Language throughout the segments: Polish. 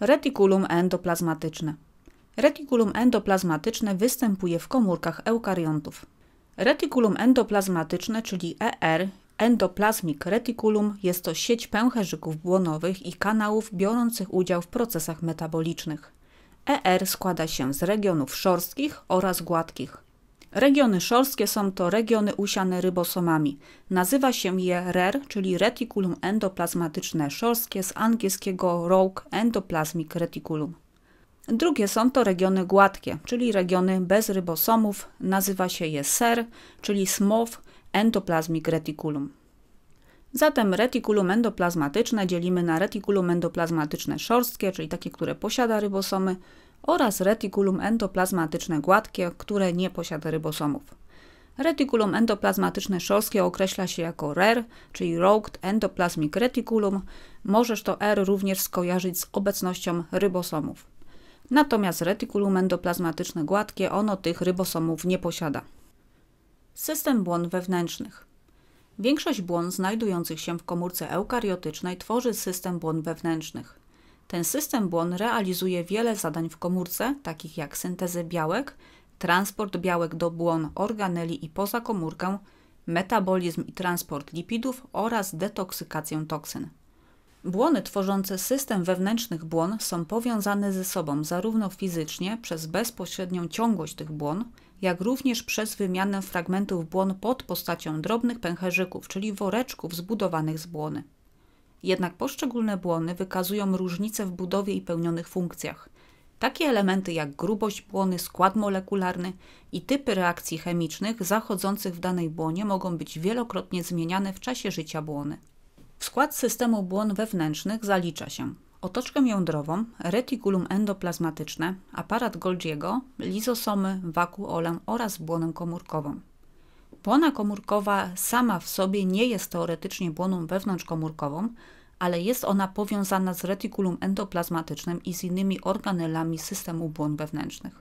Retikulum endoplazmatyczne. Retikulum endoplazmatyczne występuje w komórkach eukaryontów. Retikulum endoplazmatyczne, czyli ER, endoplazmic reticulum, jest to sieć pęcherzyków błonowych i kanałów biorących udział w procesach metabolicznych. ER składa się z regionów szorstkich oraz gładkich. Regiony szorskie są to regiony usiane rybosomami. Nazywa się je RER, czyli retikulum endoplasmatyczne szorskie z angielskiego rogue endoplasmic reticulum. Drugie są to regiony gładkie, czyli regiony bez rybosomów. Nazywa się je SER, czyli SMOW endoplasmic reticulum. Zatem retikulum endoplasmatyczne dzielimy na retikulum endoplasmatyczne szorstkie, czyli takie, które posiada rybosomy, oraz retikulum endoplazmatyczne gładkie, które nie posiada rybosomów. Retikulum endoplazmatyczne szolskie określa się jako RER, czyli Rogued Endoplasmic Reticulum. Możesz to R również skojarzyć z obecnością rybosomów. Natomiast retikulum endoplazmatyczne gładkie, ono tych rybosomów nie posiada. System błon wewnętrznych. Większość błon znajdujących się w komórce eukariotycznej tworzy system błon wewnętrznych. Ten system błon realizuje wiele zadań w komórce, takich jak syntezę białek, transport białek do błon organeli i poza komórkę, metabolizm i transport lipidów oraz detoksykację toksyn. Błony tworzące system wewnętrznych błon są powiązane ze sobą zarówno fizycznie przez bezpośrednią ciągłość tych błon, jak również przez wymianę fragmentów błon pod postacią drobnych pęcherzyków, czyli woreczków zbudowanych z błony. Jednak poszczególne błony wykazują różnice w budowie i pełnionych funkcjach. Takie elementy jak grubość błony, skład molekularny i typy reakcji chemicznych zachodzących w danej błonie mogą być wielokrotnie zmieniane w czasie życia błony. W skład systemu błon wewnętrznych zalicza się otoczkę jądrową, retikulum endoplasmatyczne, aparat Golgiego, lizosomy, wakuolę oraz błonę komórkową. Błona komórkowa sama w sobie nie jest teoretycznie błoną wewnątrzkomórkową, ale jest ona powiązana z retikulum endoplazmatycznym i z innymi organelami systemu błon wewnętrznych.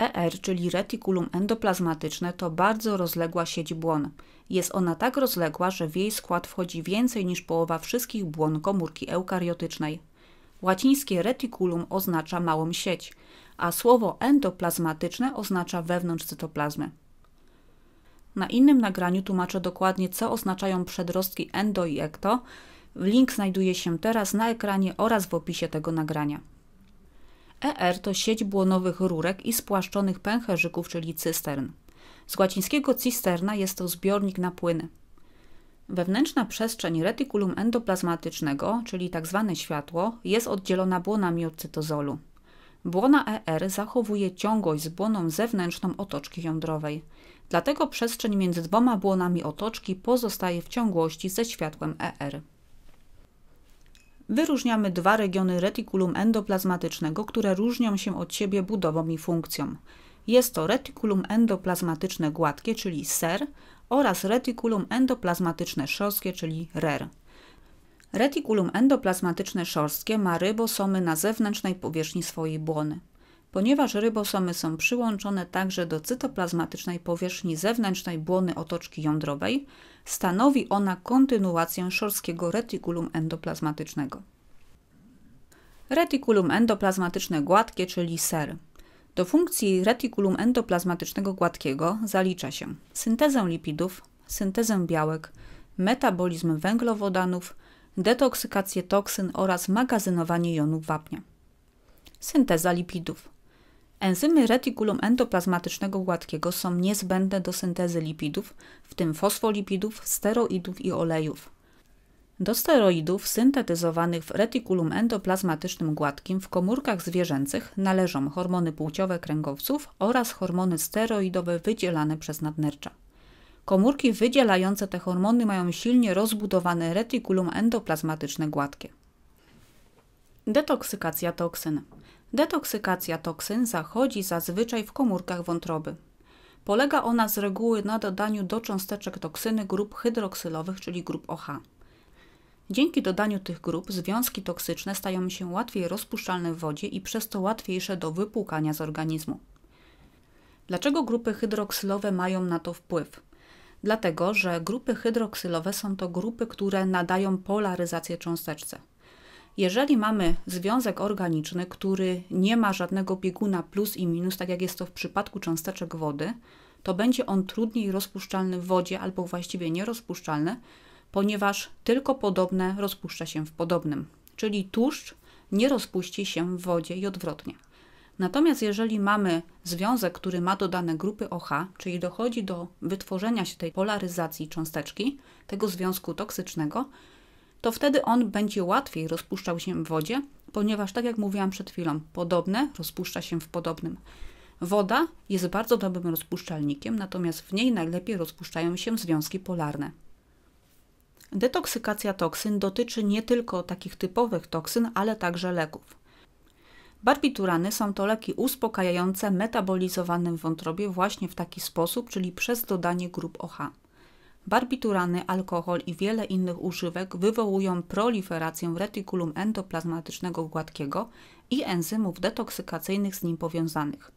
ER, czyli retikulum endoplazmatyczne, to bardzo rozległa sieć błon. Jest ona tak rozległa, że w jej skład wchodzi więcej niż połowa wszystkich błon komórki eukariotycznej. Łacińskie retikulum oznacza małą sieć, a słowo endoplazmatyczne oznacza wewnątrz cytoplazmy. Na innym nagraniu tłumaczę dokładnie, co oznaczają przedrostki endo i ecto. Link znajduje się teraz na ekranie oraz w opisie tego nagrania. ER to sieć błonowych rurek i spłaszczonych pęcherzyków, czyli cystern. Z łacińskiego cisterna jest to zbiornik na płyny. Wewnętrzna przestrzeń retikulum endoplazmatycznego, czyli tzw. Tak światło, jest oddzielona błonami od cytozolu. Błona ER zachowuje ciągłość z błoną zewnętrzną otoczki jądrowej. Dlatego przestrzeń między dwoma błonami otoczki pozostaje w ciągłości ze światłem ER. Wyróżniamy dwa regiony retikulum endoplazmatycznego, które różnią się od siebie budową i funkcją. Jest to retikulum endoplazmatyczne gładkie, czyli SER, oraz retikulum endoplazmatyczne szoskie, czyli RER. E Retikulum endoplasmatyczne szorstkie ma rybosomy na zewnętrznej powierzchni swojej błony. Ponieważ rybosomy są przyłączone także do cytoplazmatycznej powierzchni zewnętrznej błony otoczki jądrowej, stanowi ona kontynuację szorstkiego retikulum endoplasmatycznego. Retikulum endoplasmatyczne gładkie, czyli SER. Do funkcji retikulum endoplasmatycznego gładkiego zalicza się syntezę lipidów, syntezę białek, metabolizm węglowodanów, detoksykację toksyn oraz magazynowanie jonów wapnia. Synteza lipidów. Enzymy retikulum endoplazmatycznego gładkiego są niezbędne do syntezy lipidów, w tym fosfolipidów, steroidów i olejów. Do steroidów syntetyzowanych w retikulum endoplazmatycznym gładkim w komórkach zwierzęcych należą hormony płciowe kręgowców oraz hormony steroidowe wydzielane przez nadnercza. Komórki wydzielające te hormony mają silnie rozbudowane retikulum endoplazmatyczne gładkie. Detoksykacja toksyn. Detoksykacja toksyn zachodzi zazwyczaj w komórkach wątroby. Polega ona z reguły na dodaniu do cząsteczek toksyny grup hydroksylowych, czyli grup OH. Dzięki dodaniu tych grup związki toksyczne stają się łatwiej rozpuszczalne w wodzie i przez to łatwiejsze do wypłukania z organizmu. Dlaczego grupy hydroksylowe mają na to wpływ? dlatego że grupy hydroksylowe są to grupy, które nadają polaryzację cząsteczce. Jeżeli mamy związek organiczny, który nie ma żadnego bieguna plus i minus, tak jak jest to w przypadku cząsteczek wody, to będzie on trudniej rozpuszczalny w wodzie albo właściwie nierozpuszczalny, ponieważ tylko podobne rozpuszcza się w podobnym, czyli tłuszcz nie rozpuści się w wodzie i odwrotnie. Natomiast jeżeli mamy związek, który ma dodane grupy OH, czyli dochodzi do wytworzenia się tej polaryzacji cząsteczki, tego związku toksycznego, to wtedy on będzie łatwiej rozpuszczał się w wodzie, ponieważ, tak jak mówiłam przed chwilą, podobne rozpuszcza się w podobnym. Woda jest bardzo dobrym rozpuszczalnikiem, natomiast w niej najlepiej rozpuszczają się związki polarne. Detoksykacja toksyn dotyczy nie tylko takich typowych toksyn, ale także leków. Barbiturany są to leki uspokajające metabolizowane w wątrobie właśnie w taki sposób, czyli przez dodanie grup OH. Barbiturany, alkohol i wiele innych używek wywołują proliferację retikulum endoplazmatycznego gładkiego i enzymów detoksykacyjnych z nim powiązanych.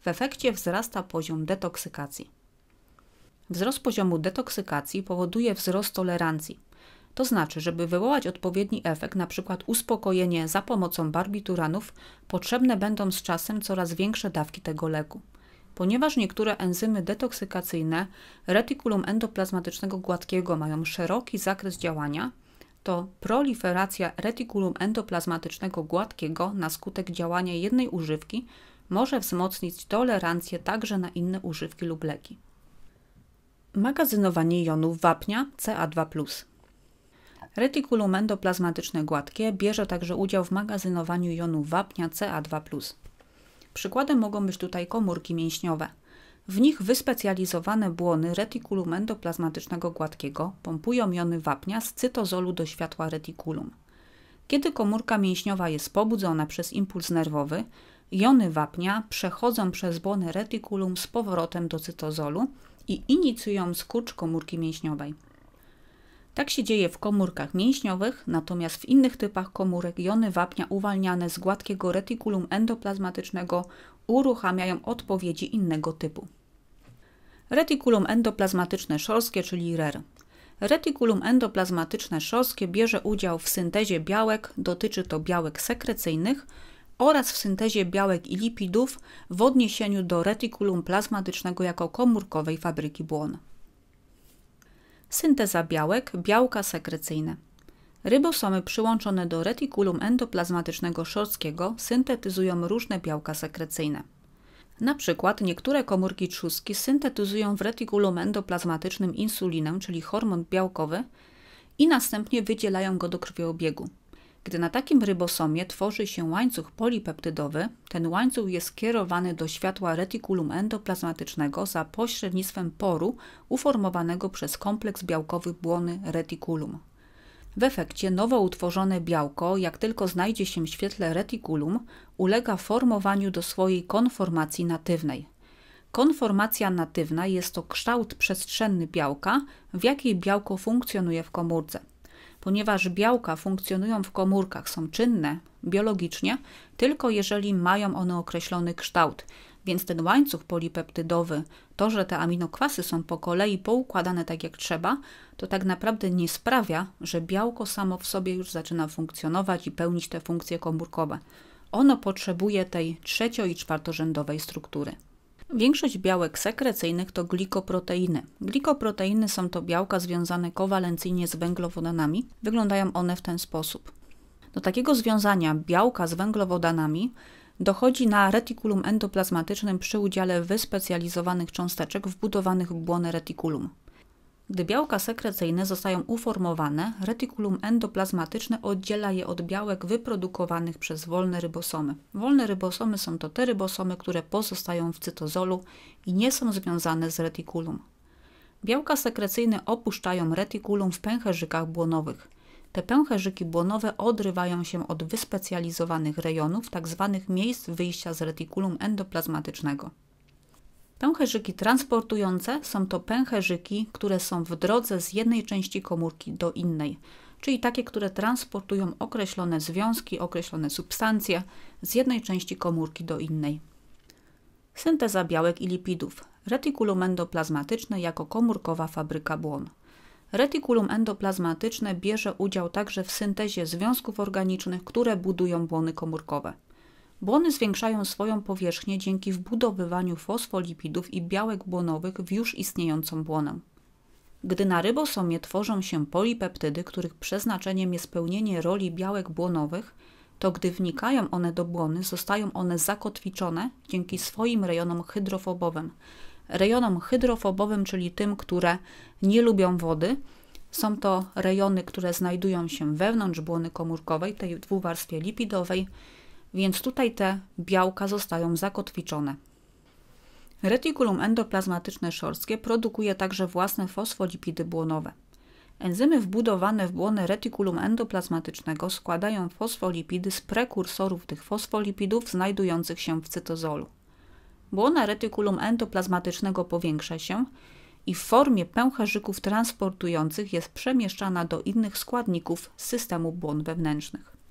W efekcie wzrasta poziom detoksykacji. Wzrost poziomu detoksykacji powoduje wzrost tolerancji. To znaczy, żeby wywołać odpowiedni efekt, np. uspokojenie za pomocą barbituranów, potrzebne będą z czasem coraz większe dawki tego leku. Ponieważ niektóre enzymy detoksykacyjne retikulum endoplasmatycznego gładkiego mają szeroki zakres działania, to proliferacja retikulum endoplasmatycznego gładkiego na skutek działania jednej używki może wzmocnić tolerancję także na inne używki lub leki. Magazynowanie jonów wapnia Ca2 Retikulum endoplazmatyczne gładkie bierze także udział w magazynowaniu jonu wapnia Ca2+. Przykładem mogą być tutaj komórki mięśniowe. W nich wyspecjalizowane błony retikulum endoplazmatycznego gładkiego pompują jony wapnia z cytozolu do światła retikulum. Kiedy komórka mięśniowa jest pobudzona przez impuls nerwowy, jony wapnia przechodzą przez błony retikulum z powrotem do cytozolu i inicjują skurcz komórki mięśniowej. Tak się dzieje w komórkach mięśniowych, natomiast w innych typach komórek jony wapnia uwalniane z gładkiego retikulum endoplazmatycznego uruchamiają odpowiedzi innego typu. Retikulum endoplazmatyczne szorskie, czyli RER. Retikulum endoplazmatyczne szorskie bierze udział w syntezie białek, dotyczy to białek sekrecyjnych oraz w syntezie białek i lipidów w odniesieniu do retikulum plazmatycznego jako komórkowej fabryki błon synteza białek, białka sekrecyjne. Rybosomy przyłączone do retikulum endoplazmatycznego szorstkiego syntetyzują różne białka sekrecyjne. Na przykład niektóre komórki trzustki syntetyzują w retikulum endoplazmatycznym insulinę, czyli hormon białkowy, i następnie wydzielają go do krwiobiegu. Gdy na takim rybosomie tworzy się łańcuch polipeptydowy, ten łańcuch jest kierowany do światła retikulum endoplazmatycznego za pośrednictwem poru uformowanego przez kompleks białkowy błony retikulum. W efekcie nowo utworzone białko, jak tylko znajdzie się w świetle retikulum, ulega formowaniu do swojej konformacji natywnej. Konformacja natywna jest to kształt przestrzenny białka, w jakiej białko funkcjonuje w komórce. Ponieważ białka funkcjonują w komórkach, są czynne biologicznie, tylko jeżeli mają one określony kształt. Więc ten łańcuch polipeptydowy, to, że te aminokwasy są po kolei poukładane tak jak trzeba, to tak naprawdę nie sprawia, że białko samo w sobie już zaczyna funkcjonować i pełnić te funkcje komórkowe. Ono potrzebuje tej trzecio- i czwartorzędowej struktury. Większość białek sekrecyjnych to glikoproteiny. Glikoproteiny są to białka związane kowalencyjnie z węglowodanami. Wyglądają one w ten sposób. Do takiego związania białka z węglowodanami dochodzi na retikulum endoplazmatycznym przy udziale wyspecjalizowanych cząsteczek wbudowanych w błonę retikulum. Gdy białka sekrecyjne zostają uformowane, retikulum endoplazmatyczne oddziela je od białek wyprodukowanych przez wolne rybosomy. Wolne rybosomy są to te rybosomy, które pozostają w cytozolu i nie są związane z retikulum. Białka sekrecyjne opuszczają retikulum w pęcherzykach błonowych. Te pęcherzyki błonowe odrywają się od wyspecjalizowanych rejonów, tzw. Tak miejsc wyjścia z retikulum endoplazmatycznego. Pęcherzyki transportujące są to pęcherzyki, które są w drodze z jednej części komórki do innej, czyli takie, które transportują określone związki, określone substancje z jednej części komórki do innej. Synteza białek i lipidów. Retikulum endoplazmatyczne jako komórkowa fabryka błon. Retikulum endoplazmatyczne bierze udział także w syntezie związków organicznych, które budują błony komórkowe. Błony zwiększają swoją powierzchnię dzięki wbudowywaniu fosfolipidów i białek błonowych w już istniejącą błonę. Gdy na rybosomie tworzą się polipeptydy, których przeznaczeniem jest pełnienie roli białek błonowych, to gdy wnikają one do błony, zostają one zakotwiczone dzięki swoim rejonom hydrofobowym. Rejonom hydrofobowym, czyli tym, które nie lubią wody, są to rejony, które znajdują się wewnątrz błony komórkowej, tej dwuwarstwie lipidowej, więc tutaj te białka zostają zakotwiczone. Retikulum endoplazmatyczne szorstkie produkuje także własne fosfolipidy błonowe. Enzymy wbudowane w błonę retikulum endoplazmatycznego składają fosfolipidy z prekursorów tych fosfolipidów znajdujących się w cytozolu. Błona retikulum endoplazmatycznego powiększa się i w formie pęcherzyków transportujących jest przemieszczana do innych składników systemu błon wewnętrznych.